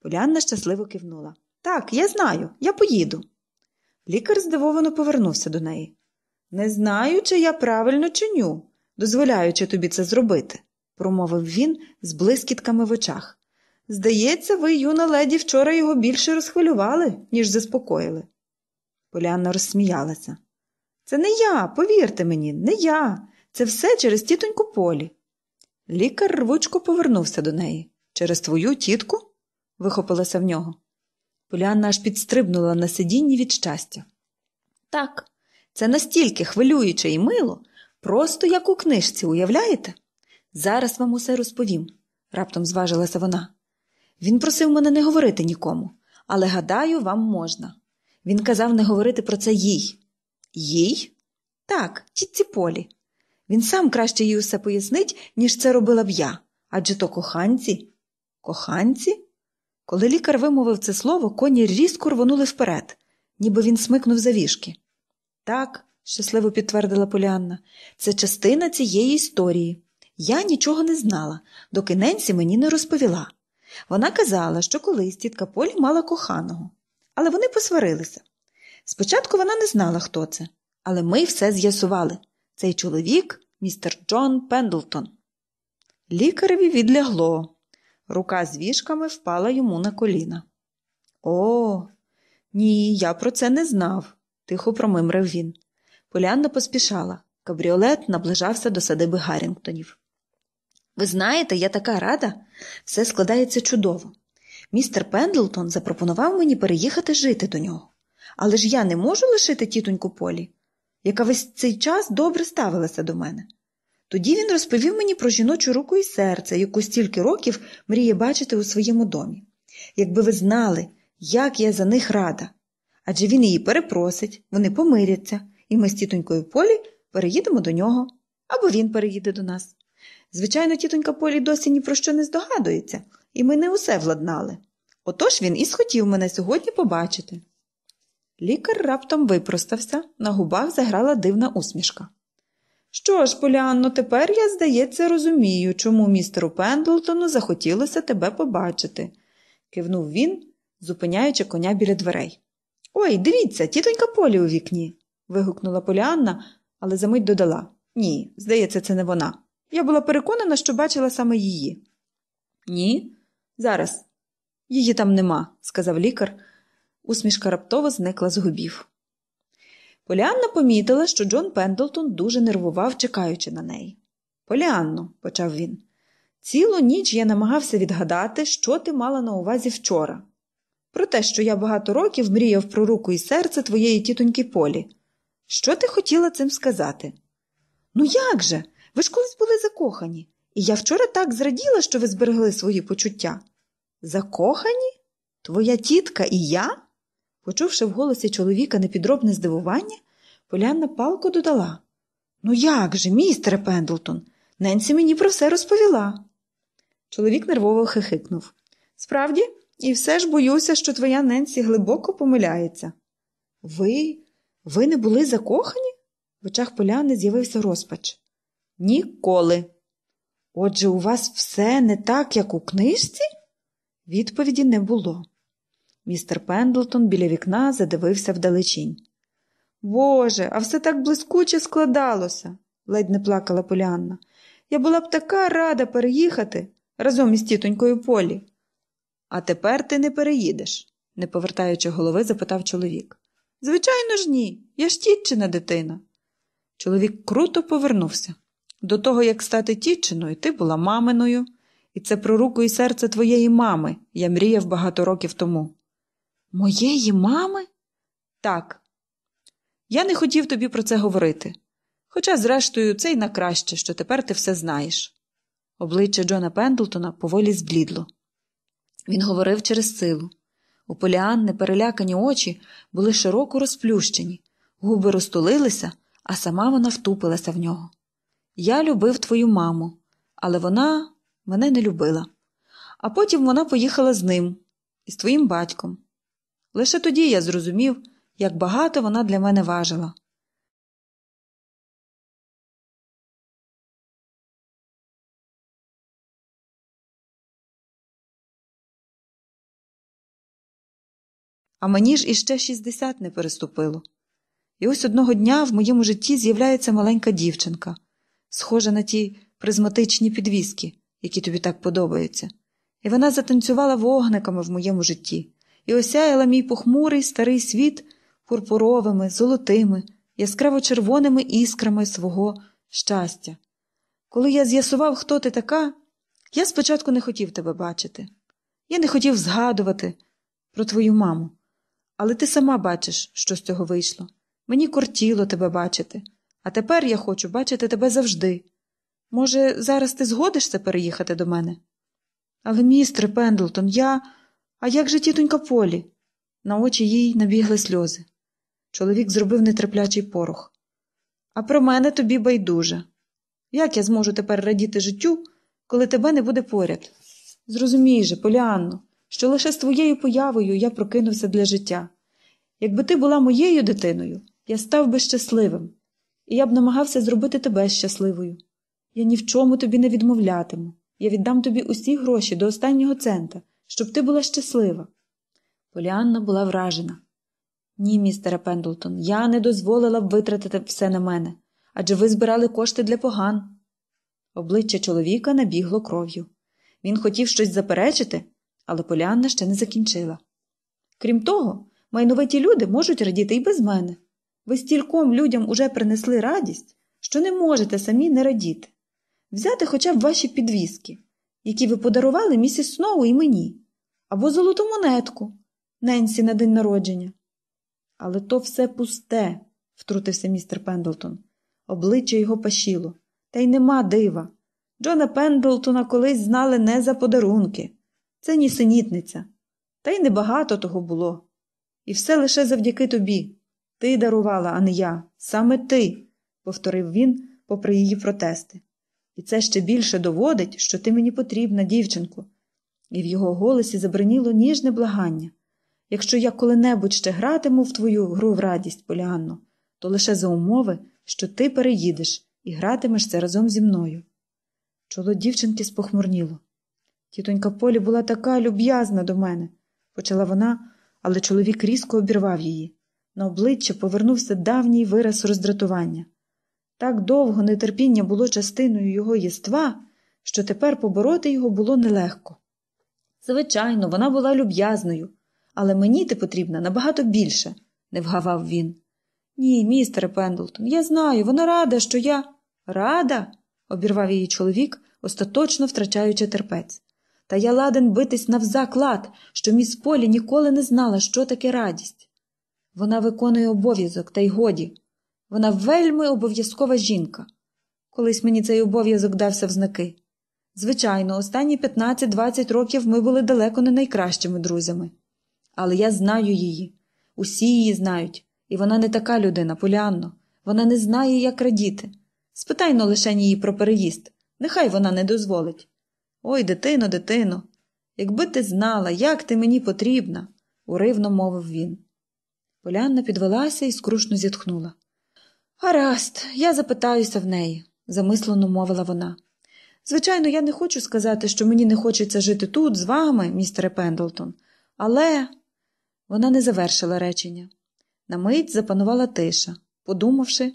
Полянна щасливо кивнула. Так, я знаю, я поїду. Лікар здивовано повернувся до неї. Не знаю, чи я правильно чиню, дозволяючи тобі це зробити, промовив він з блискітками в очах. Здається, ви, юна леді, вчора його більше розхвилювали, ніж заспокоїли. Поліанна розсміялася. Це не я, повірте мені, не я. Це все через тітоньку Полі. Лікар рвучко повернувся до неї. Через твою тітку? вихопилася в нього. Поліанна аж підстрибнула на сидінні від щастя. Так, це настільки хвилююче і мило, просто як у книжці, уявляєте? Зараз вам усе розповім, раптом зважилася вона. Він просив мене не говорити нікому, але гадаю, вам можна. Він казав не говорити про це їй. Їй? Так, тітці Полі. Він сам краще їй усе пояснить, ніж це робила б я. Адже то коханці? Коханці? Коли лікар вимовив це слово, коні різко рвонули вперед, ніби він смикнув за Так, щасливо підтвердила Поліанна, це частина цієї історії. Я нічого не знала, доки Ненсі мені не розповіла. Вона казала, що колись тітка Полі мала коханого, але вони посварилися. Спочатку вона не знала, хто це, але ми все з'ясували цей чоловік, містер Джон Пендлтон. Лікареві відлягло. Рука з віжками впала йому на коліна. О, ні, я про це не знав, тихо промимрив він. Полянна поспішала. Кабріолет наближався до садиби Гаррінгтонів. Ви знаєте, я така рада. Все складається чудово. Містер Пендлтон запропонував мені переїхати жити до нього. Але ж я не можу лишити тітоньку Полі, яка весь цей час добре ставилася до мене. Тоді він розповів мені про жіночу руку і серце, яку стільки років мріє бачити у своєму домі. Якби ви знали, як я за них рада. Адже він її перепросить, вони помиряться, і ми з тітонькою Полі переїдемо до нього або він переїде до нас. Звичайно, тітонька Полі досі ні про що не здогадується, і ми не усе владнали. Отож він і схотів мене сьогодні побачити. Лікар раптом випростався, на губах заграла дивна усмішка. Що ж, Поліанно, тепер я, здається, розумію, чому містеру Пендлтону захотілося тебе побачити, кивнув він, зупиняючи коня біля дверей. Ой, дивіться, тітонька Полі у вікні. вигукнула Поліанна, але за мить додала Ні, здається, це не вона. Я була переконана, що бачила саме її. Ні, зараз. Її там нема, сказав лікар. Усмішка раптово зникла з губів. Поліанна помітила, що Джон Пендлтон дуже нервував, чекаючи на неї. Поліанно, почав він, цілу ніч я намагався відгадати, що ти мала на увазі вчора. Про те, що я багато років мріяв про руку і серце твоєї тітоньки Полі. Що ти хотіла цим сказати? Ну як же? Ви ж колись були закохані, і я вчора так зраділа, що ви зберегли свої почуття. Закохані? Твоя тітка і я? Почувши в голосі чоловіка непідробне здивування, Поляна палко додала Ну як же, містере Пендлтон, Ненсі мені про все розповіла. Чоловік нервово хихикнув. Справді, і все ж боюся, що твоя Ненсі глибоко помиляється. Ви, ви не були закохані? В очах Поляни з'явився розпач. Ніколи. Отже, у вас все не так, як у книжці? Відповіді не було. Містер Пендлтон біля вікна задивився вдалечінь. Боже, а все так блискуче складалося, ледь не плакала Поліанна. Я була б така рада переїхати разом із тітонькою Полі. А тепер ти не переїдеш, не повертаючи голови, запитав чоловік. Звичайно ж, ні. Я ж тітчина дитина. Чоловік круто повернувся. До того, як стати тітчиною, ти була маминою, і це про руку і серце твоєї мами я мріяв багато років тому. Моєї мами? Так. Я не хотів тобі про це говорити. Хоча, зрештою, це й на краще, що тепер ти все знаєш. Обличчя Джона Пендлтона поволі зблідло. Він говорив через силу. У Поліанни перелякані очі були широко розплющені, губи розтулилися, а сама вона втупилася в нього. Я любив твою маму, але вона мене не любила. А потім вона поїхала з ним і з твоїм батьком. Лише тоді я зрозумів, як багато вона для мене важила. А мені ж іще 60 не переступило. І ось одного дня в моєму житті з'являється маленька дівчинка схожа на ті призматичні підвіски, які тобі так подобаються, і вона затанцювала вогниками в моєму житті і осяяла мій похмурий старий світ пурпуровими, золотими, яскраво червоними іскрами свого щастя. Коли я з'ясував, хто ти така, я спочатку не хотів тебе бачити. Я не хотів згадувати про твою маму, але ти сама бачиш, що з цього вийшло. Мені кортіло тебе бачити. А тепер я хочу бачити тебе завжди. Може, зараз ти згодишся переїхати до мене? Але, містре Пендлтон, я. А як же тітонька Полі? На очі їй набігли сльози. Чоловік зробив нетерплячий порох. А про мене тобі байдуже. Як я зможу тепер радіти життю, коли тебе не буде поряд? Зрозумій же, Поліанно, що лише з твоєю появою я прокинувся для життя. Якби ти була моєю дитиною, я став би щасливим і я б намагався зробити тебе щасливою. Я ні в чому тобі не відмовлятиму. Я віддам тобі усі гроші до останнього цента, щоб ти була щаслива. Поліанна була вражена. Ні, містере Пендлтон, я не дозволила б витратити все на мене, адже ви збирали кошти для поган. Обличчя чоловіка набігло кров'ю. Він хотів щось заперечити, але Поліанна ще не закінчила. Крім того, майновиті люди можуть радіти й без мене. Ви стільком людям уже принесли радість, що не можете самі не радіти. Взяти хоча б ваші підвіски, які ви подарували місіс Сноу і мені, або золоту монетку Ненсі на день народження. Але то все пусте, втрутився містер Пендлтон. Обличчя його пашіло. Та й нема дива. Джона Пендлтона колись знали не за подарунки. Це нісенітниця. Та й небагато того було. І все лише завдяки тобі. Ти дарувала, а не я, саме ти, повторив він, попри її протести. І це ще більше доводить, що ти мені потрібна, дівчинку. І в його голосі забриніло ніжне благання. Якщо я коли-небудь ще гратиму в твою гру в радість, Поліанно, то лише за умови, що ти переїдеш і гратимеш це разом зі мною. Чоло дівчинки спохмурніло. Тітонька Полі була така люб'язна до мене, почала вона, але чоловік різко обірвав її. На обличчя повернувся давній вираз роздратування. Так довго нетерпіння було частиною його єства, що тепер побороти його було нелегко. Звичайно, вона була люб'язною, але мені ти потрібна набагато більше, не вгавав він. Ні, містере Пендлтон, я знаю, вона рада, що я. Рада? обірвав її чоловік, остаточно втрачаючи терпець. Та я ладен битись навзаклад, що міс Полі ніколи не знала, що таке радість. Вона виконує обов'язок, та й годі. Вона вельми обов'язкова жінка. Колись мені цей обов'язок дався в знаки. Звичайно, останні 15-20 років ми були далеко не найкращими друзями. Але я знаю її, усі її знають, і вона не така людина, Поліанно. Вона не знає, як радіти. Спитай но лише її про переїзд. Нехай вона не дозволить. Ой, дитино, дитино, якби ти знала, як ти мені потрібна, уривно мовив він. Поляна підвелася і скрушно зітхнула. Гаразд, я запитаюся в неї, замислено мовила вона. Звичайно, я не хочу сказати, що мені не хочеться жити тут, з вами, містере Пендлтон, але вона не завершила речення. На мить запанувала тиша. Подумавши,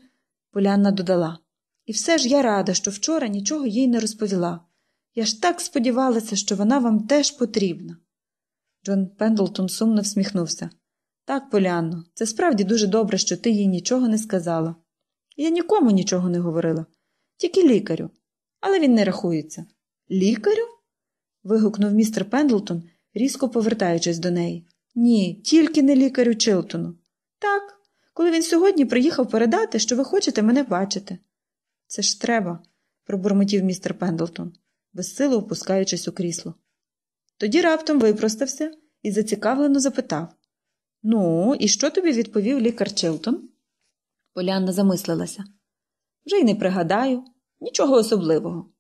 Полянна додала. І все ж я рада, що вчора нічого їй не розповіла. Я ж так сподівалася, що вона вам теж потрібна. Джон Пендлтон сумно всміхнувся. Так, Полянно, це справді дуже добре, що ти їй нічого не сказала. Я нікому нічого не говорила, тільки лікарю. Але він не рахується. Лікарю? вигукнув містер Пендлтон, різко повертаючись до неї. Ні, тільки не лікарю Чилтону. Так, коли він сьогодні приїхав передати, що ви хочете мене бачити. Це ж треба, пробурмотів містер Пендлтон, безсило опускаючись у крісло. Тоді раптом випростався і зацікавлено запитав Ну, і що тобі відповів лікар Чилтон? Полянна замислилася. Вже й не пригадаю, нічого особливого.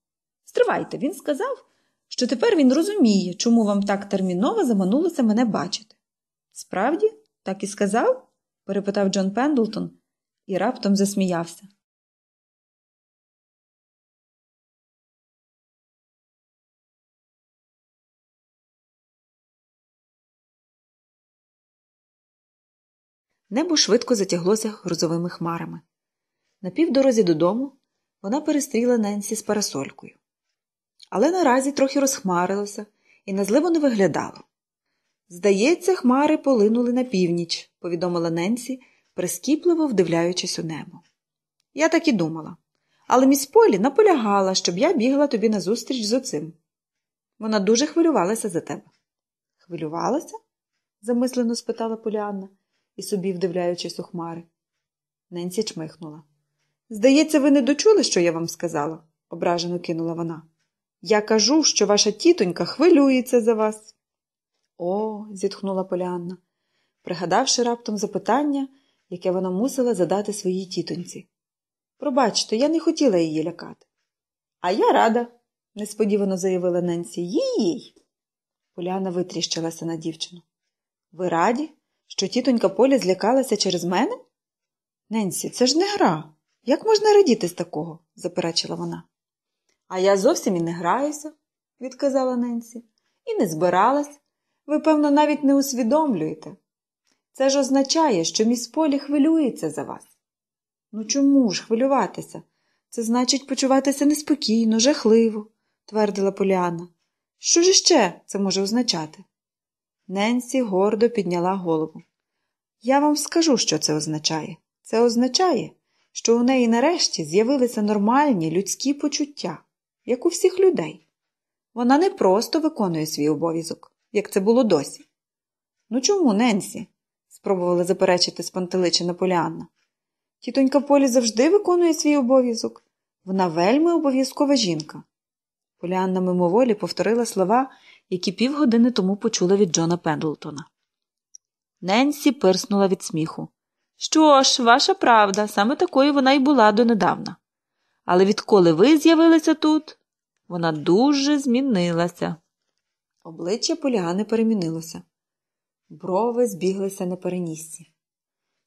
Стривайте, він сказав, що тепер він розуміє, чому вам так терміново заманулося мене бачити. Справді, так і сказав? перепитав Джон Пендлтон і раптом засміявся. Небо швидко затяглося грозовими хмарами. На півдорозі додому вона перестріла Ненсі з парасолькою. Але наразі трохи розхмарилося і назливо не виглядало. Здається, хмари полинули на північ, повідомила Ненсі, прискіпливо вдивляючись у небо. Я так і думала. Але міс Полі наполягала, щоб я бігла тобі назустріч з оцим. Вона дуже хвилювалася за тебе. Хвилювалася? замислено спитала Поліанна і собі вдивляючись у хмари. Ненсі чмихнула. Здається, ви не дочули, що я вам сказала, ображено кинула вона. Я кажу, що ваша тітонька хвилюється за вас. О, зітхнула Поліанна, пригадавши раптом запитання, яке вона мусила задати своїй тітоньці. Пробачте, я не хотіла її лякати. А я рада, несподівано заявила Ненсі. Їй. Поляна витріщилася на дівчину. Ви раді? Що тітонька Поля злякалася через мене? Ненсі, це ж не гра. Як можна радіти з такого? заперечила вона. А я зовсім і не граюся, відказала Ненсі, і не збиралась. Ви, певно, навіть не усвідомлюєте. Це ж означає, що міс Полі хвилюється за вас. Ну чому ж хвилюватися? Це значить почуватися неспокійно, жахливо, твердила Поліана. Що ж ще це може означати? Ненсі гордо підняла голову. Я вам скажу, що це означає. Це означає, що у неї нарешті з'явилися нормальні людські почуття, як у всіх людей. Вона не просто виконує свій обов'язок, як це було досі. Ну чому, Ненсі? спробувала заперечити спантеличина Поліанна. Тітонька Полі завжди виконує свій обов'язок. Вона вельми обов'язкова жінка. Поліанна мимоволі повторила слова, які півгодини тому почула від Джона Пендлтона. Ненсі пирснула від сміху. Що ж, ваша правда, саме такою вона й була донедавна. Але відколи ви з'явилися тут, вона дуже змінилася. Обличчя полягани перемінилося. Брови збіглися на перенісці.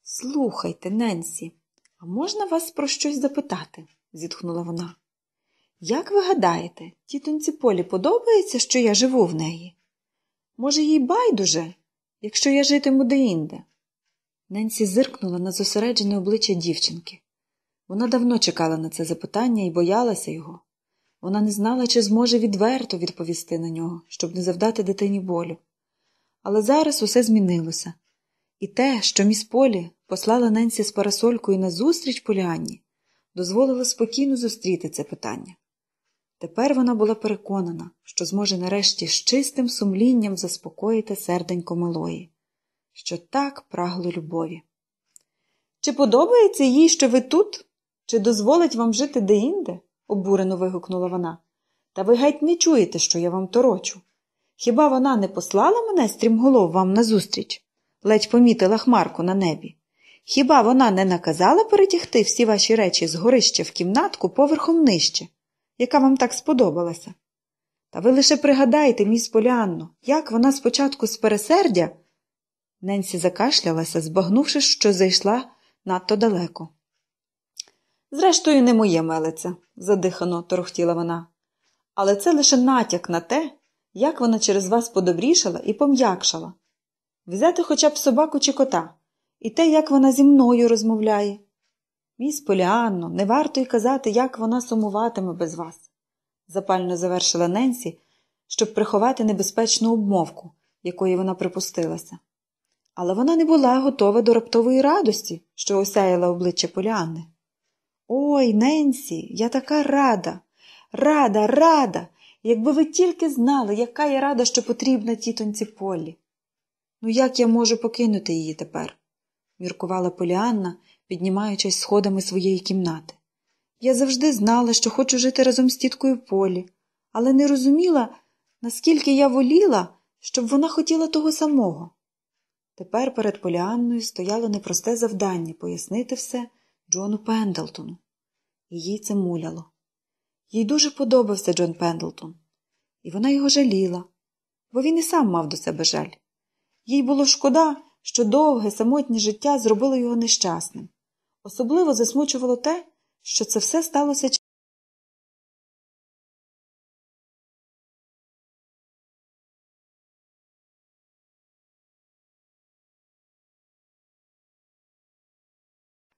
Слухайте, Ненсі, а можна вас про щось запитати? зітхнула вона. Як ви гадаєте, тітоньці Полі подобається, що я живу в неї? Може, їй байдуже, якщо я житиму деінде? Ненсі зиркнула на зосереджене обличчя дівчинки. Вона давно чекала на це запитання і боялася його. Вона не знала, чи зможе відверто відповісти на нього, щоб не завдати дитині болю. Але зараз усе змінилося. І те, що міс Полі послала Ненсі з парасолькою назустріч Поліанні, дозволило спокійно зустріти це питання. Тепер вона була переконана, що зможе нарешті з чистим сумлінням заспокоїти серденько малої, що так прагло любові. Чи подобається їй, що ви тут? Чи дозволить вам жити деінде? обурено вигукнула вона. Та ви геть не чуєте, що я вам торочу. Хіба вона не послала мене стрімголов вам назустріч? ледь помітила хмарку на небі. Хіба вона не наказала перетягти всі ваші речі з горища в кімнатку поверхом нижче? яка вам так сподобалася. Та ви лише пригадайте, міс Поліанно, як вона спочатку з пересердя. Ненсі закашлялася, збагнувши, що зайшла надто далеко. Зрештою, не моє мелице, задихано торохтіла вона, але це лише натяк на те, як вона через вас подобрішала і пом'якшала. Взяти хоча б собаку чи кота, і те, як вона зі мною розмовляє. Міс Поліанно, не варто й казати, як вона сумуватиме без вас, запально завершила Ненсі, щоб приховати небезпечну обмовку, якої вона припустилася. Але вона не була готова до раптової радості, що осяяла обличчя Поліанни. Ой, Ненсі, я така рада, рада, рада, якби ви тільки знали, яка я рада, що потрібна тітонці Полі. Ну, як я можу покинути її тепер? міркувала Поліанна піднімаючись сходами своєї кімнати. Я завжди знала, що хочу жити разом з тіткою Полі, але не розуміла, наскільки я воліла, щоб вона хотіла того самого. Тепер перед Поліанною стояло непросте завдання пояснити все Джону Пендлтону. і їй це муляло. Їй дуже подобався Джон Пендлтон, і вона його жаліла, бо він і сам мав до себе жаль. Їй було шкода, що довге, самотнє життя зробило його нещасним. Особливо засмучувало те, що це все сталося.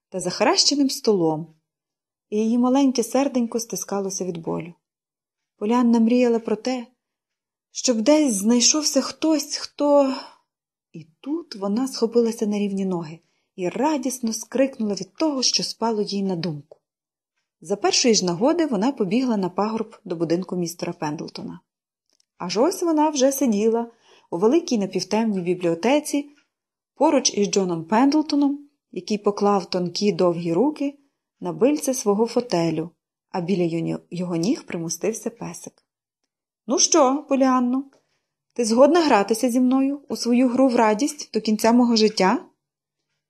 Та захаращеним столом, і її маленьке серденько стискалося від болю. Полянна мріяла про те, щоб десь знайшовся хтось, хто. І тут вона схопилася на рівні ноги і радісно скрикнула від того, що спало їй на думку. За першої ж нагоди вона побігла на пагорб до будинку містера Пендлтона. Аж ось вона вже сиділа у великій напівтемній бібліотеці поруч із Джоном Пендлтоном, який поклав тонкі довгі руки на бильце свого фотелю, а біля його ніг примустився песик. Ну що, Поліанно, ти згодна гратися зі мною у свою гру в радість до кінця мого життя?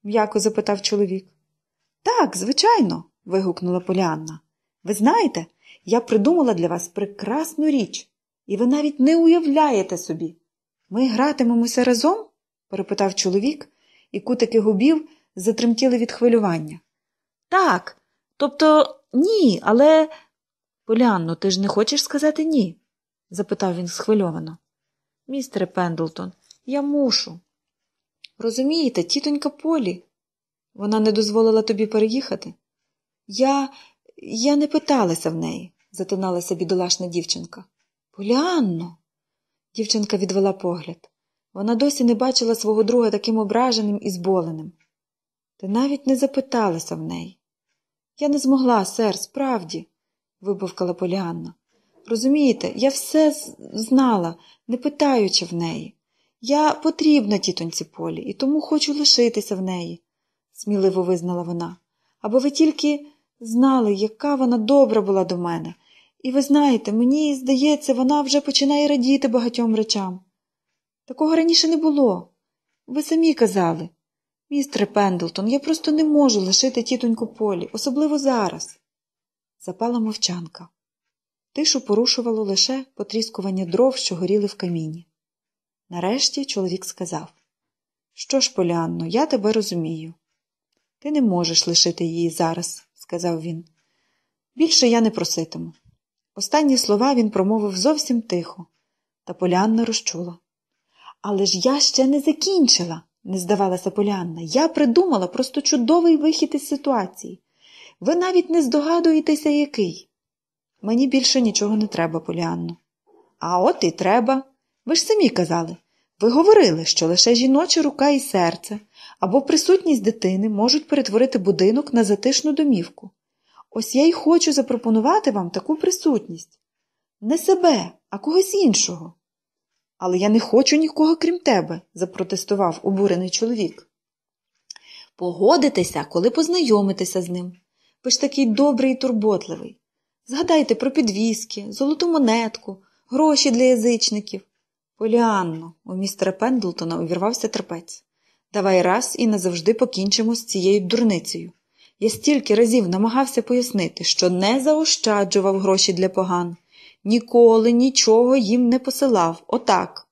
м'яко запитав чоловік. Так, звичайно, вигукнула Поліанна. Ви знаєте, я придумала для вас прекрасну річ, і ви навіть не уявляєте собі. Ми гратимемося разом? перепитав чоловік, і кутики губів затремтіли від хвилювання. Так, тобто ні, але. Поліанно, ти ж не хочеш сказати ні? запитав він схвильовано. Містере Пендлтон, я мушу, Розумієте, тітонька Полі, вона не дозволила тобі переїхати. Я я не питалася в неї, затиналася бідолашна дівчинка. Поліанно. Дівчинка відвела погляд. Вона досі не бачила свого друга таким ображеним і зболеним. Ти навіть не запиталася в неї. Я не змогла, сер, справді, вибувкала Поліанна. Розумієте, я все знала, не питаючи в неї. Я потрібна тітоньці Полі, і тому хочу лишитися в неї, сміливо визнала вона. Аби ви тільки знали, яка вона добра була до мене. І ви знаєте, мені здається, вона вже починає радіти багатьом речам. Такого раніше не було. Ви самі казали. Містер Пендлтон, я просто не можу лишити тітоньку Полі, особливо зараз. Запала мовчанка. Тишу порушувало лише потріскування дров, що горіли в каміні. Нарешті чоловік сказав Що ж, Поліанно, я тебе розумію. Ти не можеш лишити її зараз, сказав він. Більше я не проситиму. Останні слова він промовив зовсім тихо, та Поліанна розчула. Але ж я ще не закінчила, не здавалася Поліанна. Я придумала просто чудовий вихід із ситуації. Ви навіть не здогадуєтеся, який. Мені більше нічого не треба, Поліанно. А от і треба. Ви ж самі казали. Ви говорили, що лише жіноча рука і серце або присутність дитини можуть перетворити будинок на затишну домівку. Ось я й хочу запропонувати вам таку присутність не себе, а когось іншого. Але я не хочу нікого крім тебе, запротестував обурений чоловік. Погодитеся, коли познайомитеся з ним. Ви ж такий добрий і турботливий. Згадайте про підвіски, золоту монетку, гроші для язичників. Поліанно, у містера Пендлтона увірвався терпець. Давай раз і назавжди покінчимо з цією дурницею. Я стільки разів намагався пояснити, що не заощаджував гроші для поган, ніколи нічого їм не посилав, отак.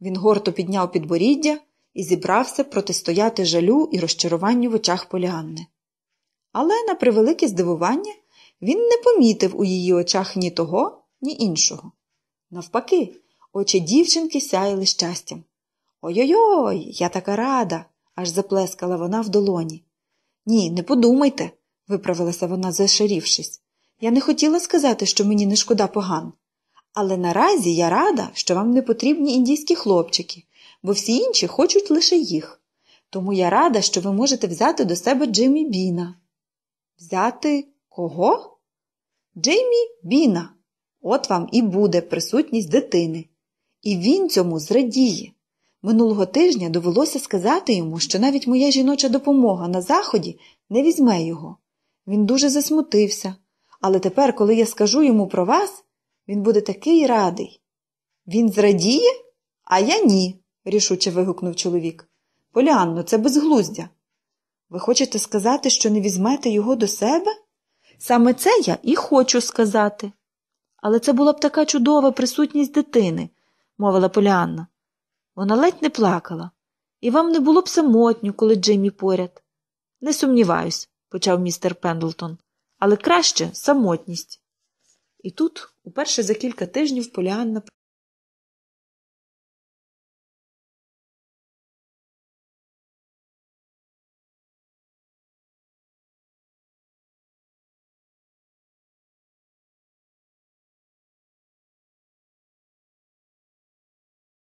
Він горто підняв підборіддя і зібрався протистояти жалю і розчаруванню в очах Поліанни. Але, на превелике здивування, він не помітив у її очах ні того, ні іншого. Навпаки, Очі дівчинки сяяли щастям. Ой-ой-ой, я така рада, аж заплескала вона в долоні. Ні, не подумайте, виправилася вона, зашарівшись. Я не хотіла сказати, що мені не шкода поган. Але наразі я рада, що вам не потрібні індійські хлопчики, бо всі інші хочуть лише їх. Тому я рада, що ви можете взяти до себе Джиммі Біна. Взяти кого? Джеймі Біна. От вам і буде присутність дитини. І він цьому зрадіє. Минулого тижня довелося сказати йому, що навіть моя жіноча допомога на заході не візьме його. Він дуже засмутився, але тепер, коли я скажу йому про вас, він буде такий радий. Він зрадіє, а я ні, рішуче вигукнув чоловік. Поліанно, це безглуздя. Ви хочете сказати, що не візьмете його до себе? Саме це я і хочу сказати. Але це була б така чудова присутність дитини мовила Поліанна. Вона ледь не плакала, і вам не було б самотньо, коли Джиммі поряд. Не сумніваюсь, почав містер Пендлтон, але краще самотність. І тут, уперше за кілька тижнів, Поліанна